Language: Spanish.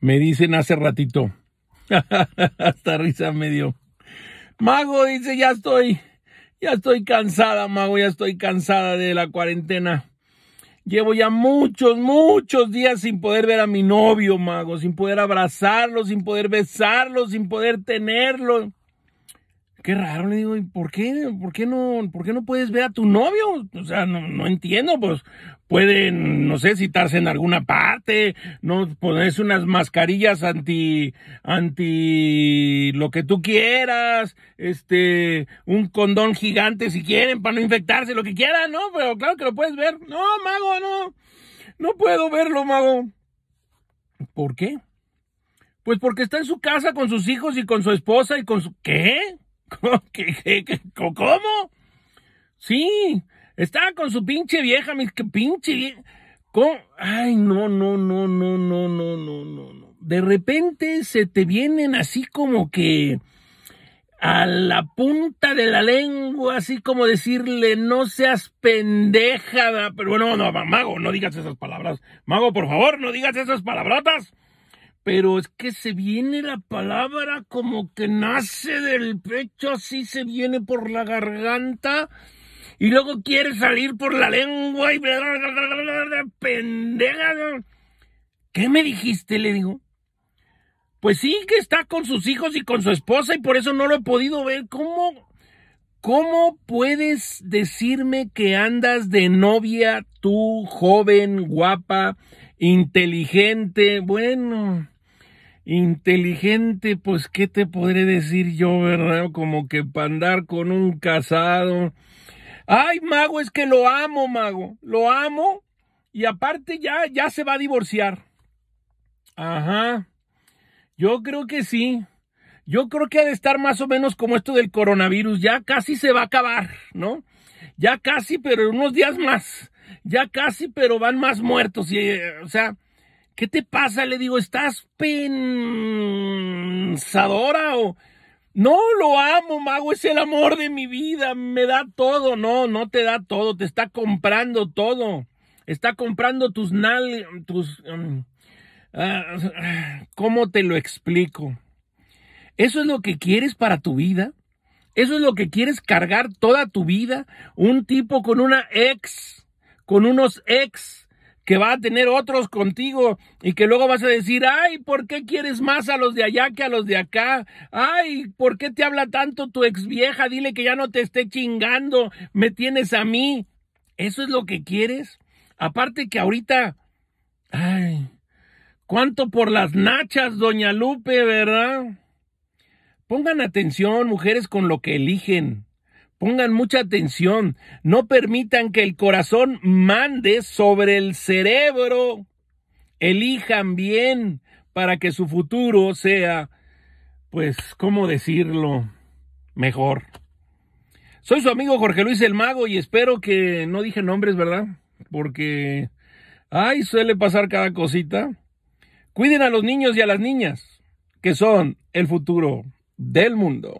Me dicen hace ratito. Hasta risa me dio. Mago dice, ya estoy, ya estoy cansada, Mago, ya estoy cansada de la cuarentena. Llevo ya muchos, muchos días sin poder ver a mi novio, Mago, sin poder abrazarlo, sin poder besarlo, sin poder tenerlo qué raro, le digo, ¿y por qué? ¿Por qué no, por qué no puedes ver a tu novio? O sea, no, entiendo, pues pueden, no sé, citarse en alguna parte, no ponerse unas mascarillas anti, anti lo que tú quieras, este, un condón gigante si quieren para no infectarse, lo que quieran, ¿no? Pero claro que lo puedes ver. No, mago, no, no puedo verlo, mago. ¿Por qué? Pues porque está en su casa con sus hijos y con su esposa y con su... ¿Qué? ¿Cómo? ¿Cómo? Sí, estaba con su pinche vieja, mis pinche vieja. ¿Cómo? Ay, no, no, no, no, no, no, no, no, no. De repente se te vienen así como que a la punta de la lengua, así como decirle, no seas pendejada. pero bueno, no, mago, no digas esas palabras. Mago, por favor, no digas esas palabratas. Pero es que se viene la palabra como que nace del pecho, así se viene por la garganta y luego quiere salir por la lengua y pendeja. ¿Qué me dijiste? Le digo. Pues sí, que está con sus hijos y con su esposa y por eso no lo he podido ver. ¿Cómo, cómo puedes decirme que andas de novia tú, joven, guapa, inteligente? Bueno, inteligente, pues qué te podré decir yo, ¿verdad? Como que para andar con un casado. Ay, mago, es que lo amo, mago. Lo amo. Y aparte ya, ya se va a divorciar. Ajá. Yo creo que sí. Yo creo que ha de estar más o menos como esto del coronavirus. Ya casi se va a acabar, ¿no? Ya casi, pero en unos días más. Ya casi, pero van más muertos. Y, eh, o sea, ¿Qué te pasa? Le digo, ¿estás pensadora o.? No, lo amo, mago, es el amor de mi vida, me da todo. No, no te da todo, te está comprando todo. Está comprando tus nal. tus. Um, ah, ¿Cómo te lo explico? ¿Eso es lo que quieres para tu vida? ¿Eso es lo que quieres cargar toda tu vida? Un tipo con una ex, con unos ex que va a tener otros contigo y que luego vas a decir, ay, ¿por qué quieres más a los de allá que a los de acá? Ay, ¿por qué te habla tanto tu ex vieja? Dile que ya no te esté chingando, me tienes a mí. ¿Eso es lo que quieres? Aparte que ahorita, ay, cuánto por las nachas, doña Lupe, ¿verdad? Pongan atención, mujeres, con lo que eligen. Pongan mucha atención, no permitan que el corazón mande sobre el cerebro. Elijan bien para que su futuro sea, pues, ¿cómo decirlo? Mejor. Soy su amigo Jorge Luis el Mago y espero que no dije nombres, ¿verdad? Porque, ay, suele pasar cada cosita. Cuiden a los niños y a las niñas, que son el futuro del mundo.